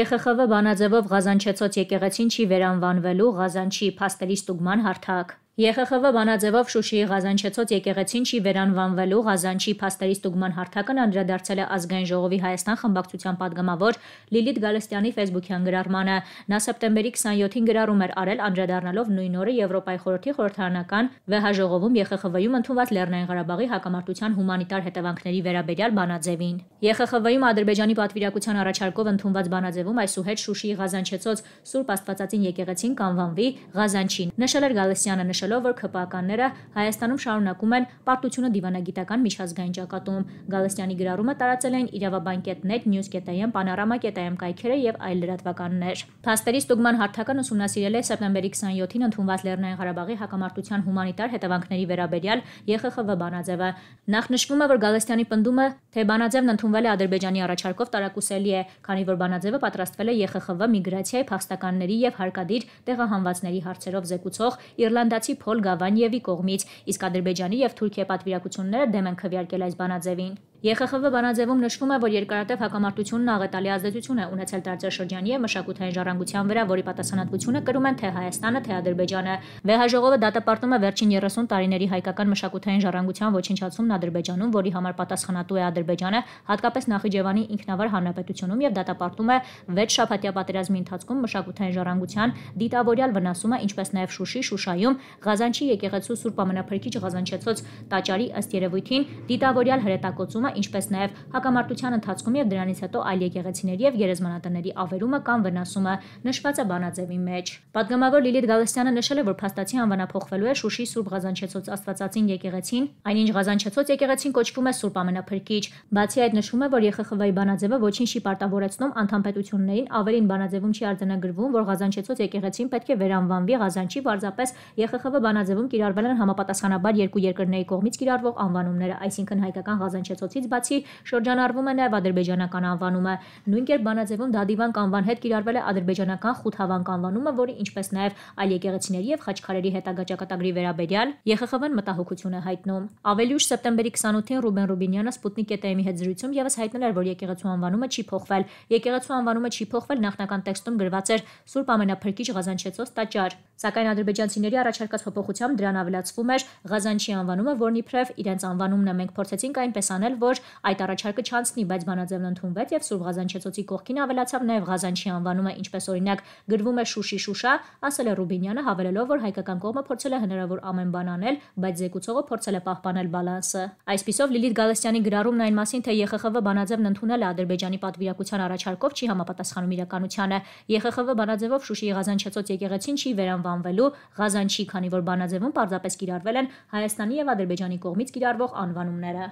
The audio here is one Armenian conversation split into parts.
ԵԽԽՎ բանաձևով Ղազանչեցոց եկեղեցին չի վերանվանվելու Ղազանչի փաստերի ստուգման հարթակ։ ԵԽԽՎ բանաձևով Շուշիի Ղազանչեցոց եկեղեցին չի վերանվանվելու Ղազանչի փաստերի ստուգման հարթակն անդրադարձել է ազգային ժողովի Հայաստան խմբակցության падգամավոր Լիլիթ Գալստյանի Facebook-յան գրառմանը։ Նա սեպտեմբերի 27-ին գրառում էր արել անդրադառնալով նույն օրը Եվրոպայի խորհրդի խորհրդարանական ՎՀ ժողովում ԵԽԽՎ-ում ընդունված Լեռնային Ղարաբաղի հակամարտության հումանիտար հետևանքների վերաբերյալ բանաձևին։ ԵԽԽՎ-ում Ադրբեջանի պատվիրակության առաջարկով ընդունված բանաձևում այսուհետ Շուշիի Ղազանչեցոց Սուրբ Աստվածածին եկեղեցին կանվանվի Ղազանչին։ Նշել էր Գալստյանը նշելով, որ ԿՊԱԿ-ները Հայաստանում շարունակում են պարտությունը դիվանագիտական միջազգային ճակատում։ Գալստյանի գրառումը տարածել են իրավաբանկետ.net, news.am, panorama.am կայքերը եւ այլ լրատվականներ։ Փաստերի ստուգման հարթակն ուսումնասիրել է սեպտեմբերի 27-ին ընդունված Լեռնային Ղարաբաղի հակամարտության հումանիտար հետևանքների վերաբերյալ ԵԽԽՎ բանաձևը։ Նախ նշվում է, որ Գալստյանի պնդումը, թե բանաձևն ընդունվել է Ադրբեջանի առաջարկով տարակուսելի է, քանի որ բանաձևը պատրաստվել է ԵԽԽՎ միգրացիայի փախստականների եւ հարկադիր տեղահանվածների հարցերով զեկուցող Իռլանդացի բելարուսի Փոլ Գավանիևի կողմից, իսկ Ադրբեջանի եւ Թուրքիայի պատվիրակությունները դեմ են քվեարկել այս բանաձևին։ ԵԽԽՎ բանաձևում նշվում է, որ երկարատև հակամարտությունն աղետալի ազդեցություն է ունեցել տարածաշրջանի եւ մշակութային ժառանգության վրա, որի պատասխանատվությունը կրում են թե Հայաստանը, թե Ադրբեջանը։ Վեհաժողովը դատապարտում է վերջին 30 տարիների հայկական մշակութային ժառանգության ոչնչացումն Ադրբեջանում, որի համար պատասխանատու է Ադրբեջանը, հատկապես Նախիջևանի ինքնավար հանրապետությունում եւ դատապարտում է 6 շաբաթյա պատերազմի ընթացքում մշակութային ժառանգության դիտավորյալ վնասումը, ինչպես նաեւ Շուշի, Շուշայում Ղազանչի եկեղեցու Սուրբ Ամենափրկիչ Ղազանչեցոց տաճարի ըստ երևույթին դիտավորյալ հրետակոծումը, վերաբերումը, ինչպես նաև հակամարտության ընթացքում եւ դրանից հետո այլ եկեղեցիների եւ գերեզմանատների ավերումը կամ վնասումը նշված է բանաձևի մեջ։ Պատգամավոր Լիլիթ Գալստյանը նշել է, որ փաստացի անվանափոխվելու է Շուշի Սուրբ Ղազանչեցոց Աստվածածին եկեղեցին, այնինչ Ղազանչեցոց եկեղեցին կոչվում է Սուրբ Ամենափրկիչ։ Բացի այդ նշվում է, որ ԵԽԽՎ-ի բանաձևը ոչինչ չի պարտավորեցնում անդամ պետություններին ավելին բանաձևում չի արձանագրվում, որ Ղազանչեցոց եկեղեցին պետք է վերանվանվի Ղազանչի վարզապես ԵԽԽՎ բանաձևում կիրառվել են համապատասխանաբար երկու երկրների կողմից կիրառվող անվանումները, այսինքն հայկական Ղազանչեցոցի անվանումից բացի շրջանառվում է նաև ադրբեջանական անվանումը։ Նույն կերպ Բանաձևում Դադիվանք անվան հետ կիրառվել է ադրբեջանական Խութավանք անվանումը, որը ինչպես նաև այլ եկեղեցիների եւ խաչքարերի հետագա ճակատագրի վերաբերյալ ԵԽԽՎ-ն մտահոգություն է հայտնում։ Ավելի ուշ սեպտեմբերի 28-ին Ռուբեն Ռուբինյանը Սպուտնիկ ETM-ի հետ զրույցում եւս հայտնել էր, որ եկեղեցու անվանումը չի փոխվել։ Եկեղեցու անվանումը չի փոխվել նախնական տեքստում գրված էր Սուրբ Ամենափրկիչ Ղազանչեցոց տաճար, սակայն ադրբեջանցիների առաջարկած փոփոխությամբ դրան ավելացվում էր Ղազանչի անվանումը, որն իբրև իրենց անվանումն է։ Մենք փորձեցինք այնպես անել, որ որ այդ առաջարկը չանցնի, բայց բանաձևն ընդունվեց եւ Սուրբ Ղազանչեցոցի կողքին ավելացավ նաեւ Ղազանչի անվանումը, ինչպես օրինակ գրվում է Շուշի Շուշա, ասել է Ռուբինյանը, հավելելով, որ հայկական կողմը փորձել է հնարավոր ամեն բան անել, բայց զեկուցողը փորձել է պահպանել բալանսը։ Այսպիսով Լիլիթ Գալստյանի գրառումն այն մասին, թե ԵԽԽՎ բանաձևն ընդունել է Ադրբեջանի պատվիրակության առաջարկով չի համապատասխանում իրականությանը։ ԵԽԽՎ բանաձևով Շուշի Ղազանչեցոց եկեղեցին չի վերանվանվելու Ղազանչի, քանի որ բանաձևում պարզապես կիրառվել են Հայաստանի եւ Ադրբեջանի կողմից կիրառվող անվանումները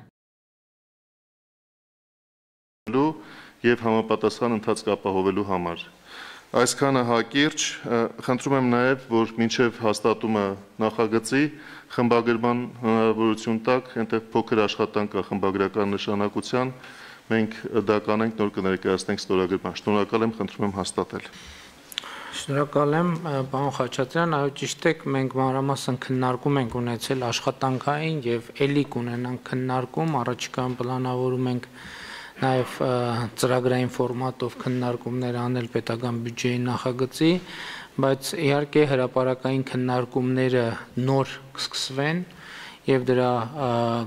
լու եւ համապատասխան ընթացք ապահովելու համար։ Այսքանը հակիրճ, խնդրում եմ նաեւ, որ մինչեւ հաստատումը նախագծի խմբագրման հնարավորություն տակ, այնտեղ փոքր աշխատանք կա խմբագրական նշանակության, մենք դա կանենք նոր կներկայացնենք ստորագրման։ Շնորհակալ եմ, խնդրում եմ հաստատել։ Շնորհակալ եմ, պարոն Խաչատրյան, այո ճիշտ եք, մենք մանրամասն քննարկում ենք ունեցել աշխատանքային եւ ելիկ ունենանք քննարկում, առաջիկայում պլանավորում ենք նաև ծրագրային ֆորմատով քննարկումներ անել պետական բյուջեի նախագծի, բայց իհարկե հրաապարական քննարկումները նոր կսկսվեն եւ դրա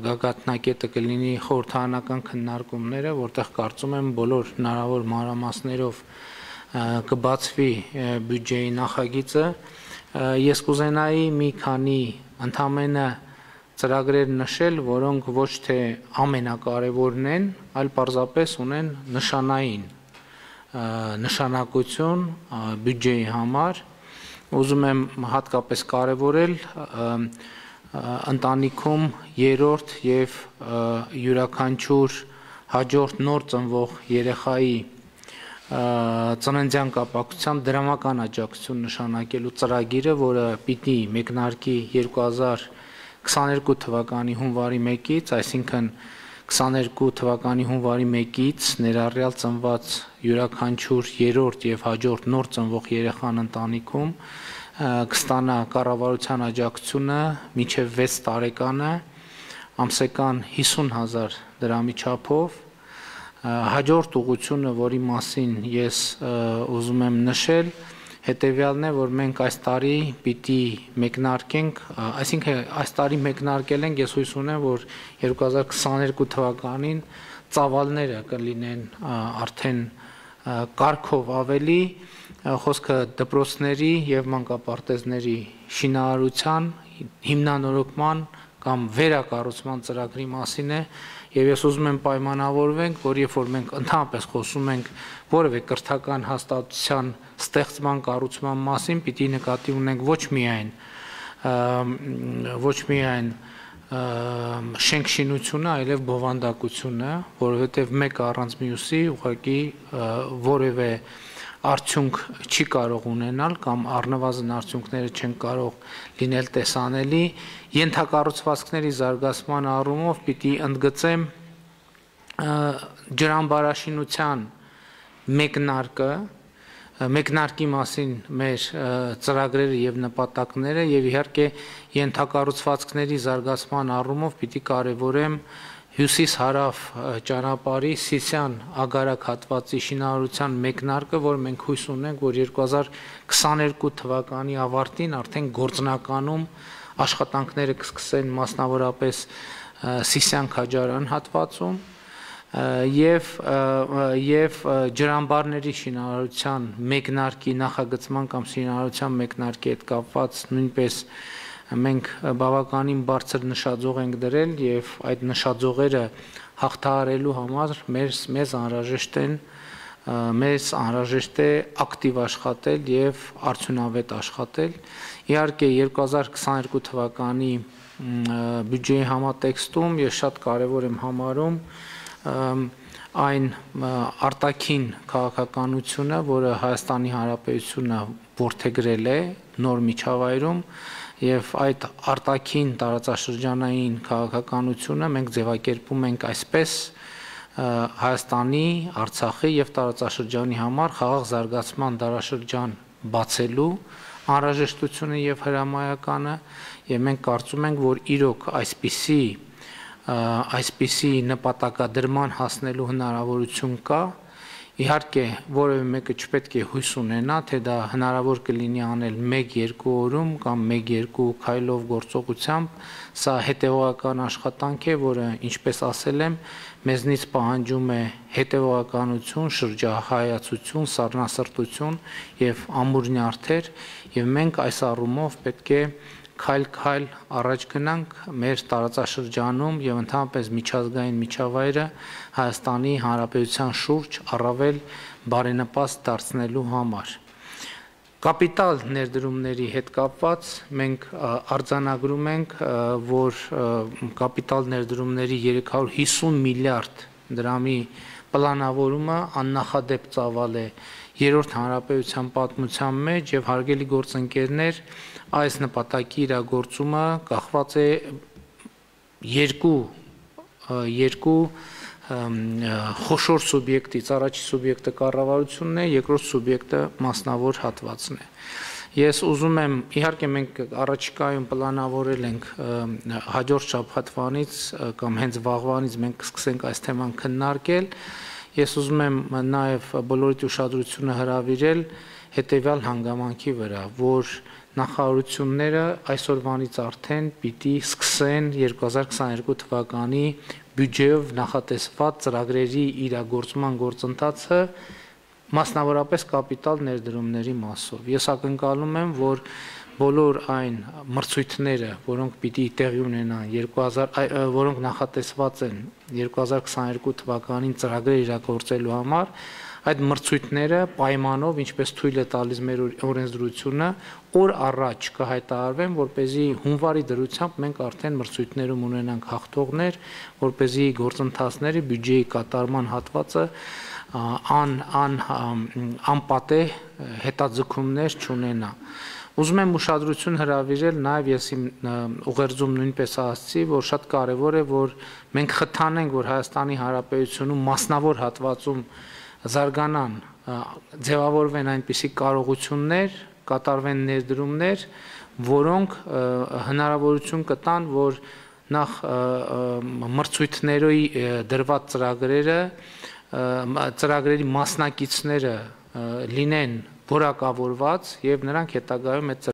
գագաթնակետը կլինի խորհրդանական քննարկումները, որտեղ կարծում եմ բոլոր հնարավոր մանրամասներով կբացվի բյուջեի նախագիծը։ Ես կուզենայի մի քանի ընդամենը ծրագրեր նշել, որոնք ոչ թե ամենակարևորն են, այլ պարզապես ունեն նշանային նշանակություն բյուջեի համար։ Ուզում եմ հատկապես կարևորել ընտանիքում երրորդ եւ յուրաքանչյուր հաջորդ նոր ծնվող երեխայի ծննդյան կապակցությամբ դրամական աջակցություն նշանակելու ծրագիրը, որը պիտի մեկնարկի 2000 22 թվականի հունվարի 1-ից, այսինքն 22 թվականի հունվարի 1-ից ներառյալ ծնված յուրաքանչյուր երրորդ եւ հաջորդ նոր ծնվող երեխան ընտանիքում կստանա կառավարության աջակցությունը մինչեւ 6 տարեկանը ամսական 50000 դրամի չափով հաջորդ ուղությունը, որի մասին ես ուզում եմ նշել, հետևյալն է, որ մենք այս տարի պիտի մեկնարկենք, այսինքն այս տարի մեկնարկել ենք, ես հույս ունեմ, որ 2022 թվականին ծավալները կլինեն արդեն կարգով ավելի խոսքը դպրոցների եւ մանկապարտեզների շինարարության հիմնանորոգման կամ վերակառուցման ծրագրի մասին է եւ ես ուզում եմ պայմանավորվենք, որ երբ որ մենք ընդհանրապես խոսում ենք որևէ կրթական հաստատության ստեղծման կառուցման մասին, պիտի նկատի ունենք ոչ միայն ոչ միայն շենքշինությունը, այլև բովանդակությունը, որովհետև մեկը առանց մյուսի ուղղակի որևէ որ արդյունք չի կարող ունենալ կամ առնվազն արդյունքները չեն կարող լինել տեսանելի ենթակառուցվածքների զարգացման առումով պիտի ընդգծեմ ջրամբարաշինության մեկնարկը մեկնարկի մասին մեր ծրագրերը եւ նպատակները եւ իհարկե ենթակառուցվածքների զարգացման առումով պիտի կարեւորեմ և հյուսիս հարավ ճանապարհի Սիսյան ագարակ հատվածի շինարարության մեկնարկը, որ մենք հույս ունենք, որ 2022 թվականի ավարտին արդեն գործնականում աշխատանքները կսկսեն մասնավորապես Սիսյան քաջարան հատվածում և եւ ջրամբարների շինարարության մեկնարկի նախագծման կամ շինարարության մեկնարկի հետ կապված նույնպես մենք բավականին բարձր նշաձող ենք դրել եւ այդ նշաձողերը հաղթահարելու համար մեր մեզ անհրաժեշտ են մեզ անհրաժեշտ է ակտիվ աշխատել եւ արդյունավետ աշխատել։ Իհարկե 2022 թվականի բյուջեի համատեքստում ես շատ կարեւոր եմ համարում այն արտաքին քաղաքականությունը, որը Հայաստանի Հանրապետությունը որթեգրել է նոր միջավայրում, եւ այդ արտաքին տարածաշրջանային քաղաքականությունը մենք ձևակերպում ենք այսպես Հայաստանի, Արցախի եւ տարածաշրջանի համար խաղաղ զարգացման դարաշրջան բացելու անհրաժեշտությունը եւ հրամայականը եւ մենք կարծում ենք, որ իրոք այսպիսի այսպիսի նպատակադրման հասնելու հնարավորություն կա, Իհարկե, որևէ մեկը չպետք է հույս ունենա, թե դա հնարավոր կլինի անել 1-2 օրում կամ 1-2 քայլով գործողությամբ, սա հետևողական աշխատանք է, որը, ինչպես ասել եմ, մեզնից պահանջում է հետևողականություն, շրջահայացություն, սառնասրտություն եւ ամուր նյարդեր, եւ մենք այս առումով պետք է քայլ-քայլ առաջ գնանք մեր տարածաշրջանում եւ ընդհանրապես միջազգային միջավայրը Հայաստանի Հանրապետության շուրջ առավել բարենպաստ դարձնելու համար։ Կապիտալ ներդրումների հետ կապված մենք արձանագրում ենք, որ կապիտալ ներդրումների 350 միլիարդ դրամի պլանավորումը աննախադեպ ծավալ է երրորդ հանրապետության պատմության մեջ եւ հարգելի գործընկերներ այս նպատակի իրագործումը կախված է երկու երկու խոշոր սուբյեկտից առաջի սուբյեկտը կառավարությունն է երկրորդ սուբյեկտը մասնավոր հատվածն է Ես ուզում եմ, իհարկե մենք առաջիկայում պլանավորել ենք հաջորդ շաբաթվանից կամ հենց վաղվանից մենք կսկսենք այս թեման քննարկել։ Ես ուզում եմ նաև բոլորիդ ուշադրությունը հրավիրել հետևյալ հանգամանքի վրա, որ նախարարությունները այսօրվանից արդեն պիտի սկսեն 2022 թվականի բյուջեով նախատեսված ծրագրերի իրագործման գործընթացը գործ մասնավորապես կապիտալ ներդրումների մասով։ Ես ակնկալում եմ, որ բոլոր այն մրցույթները, որոնք պիտի տեղի ունենան 2000 որոնք նախատեսված են 2022 թվականին ծրագրեր իրագործելու համար, Այդ մրցույթները պայմանով, ինչպես թույլ է տալիս մեր օրենսդրությունը, օր առաջ կհայտարարվեն, որ เป զի հունվարի դրությամբ մենք արդեն մրցույթներում ունենանք հաղթողներ, որ เป զի գործընթացները բյուջեի կատարման հատվածը ան ան անպատե հետաձգումներ չունենա։ Ուզում եմ ուշադրություն հրավիրել, նաև ես իմ ուղերձում նույնպես ասացի, որ շատ կարևոր է, որ մենք խթանենք, որ Հայաստանի Հանրապետությունում մասնավոր հատվածում զարգանան, ձևավորվեն այնպիսի կարողություններ, կատարվեն ներդրումներ, որոնք հնարավորություն կտան, որ նախ մրցույթների դրված ծրագրերը ծրագրերի մասնակիցները լինեն որակավորված եւ նրանք հետագայում այդ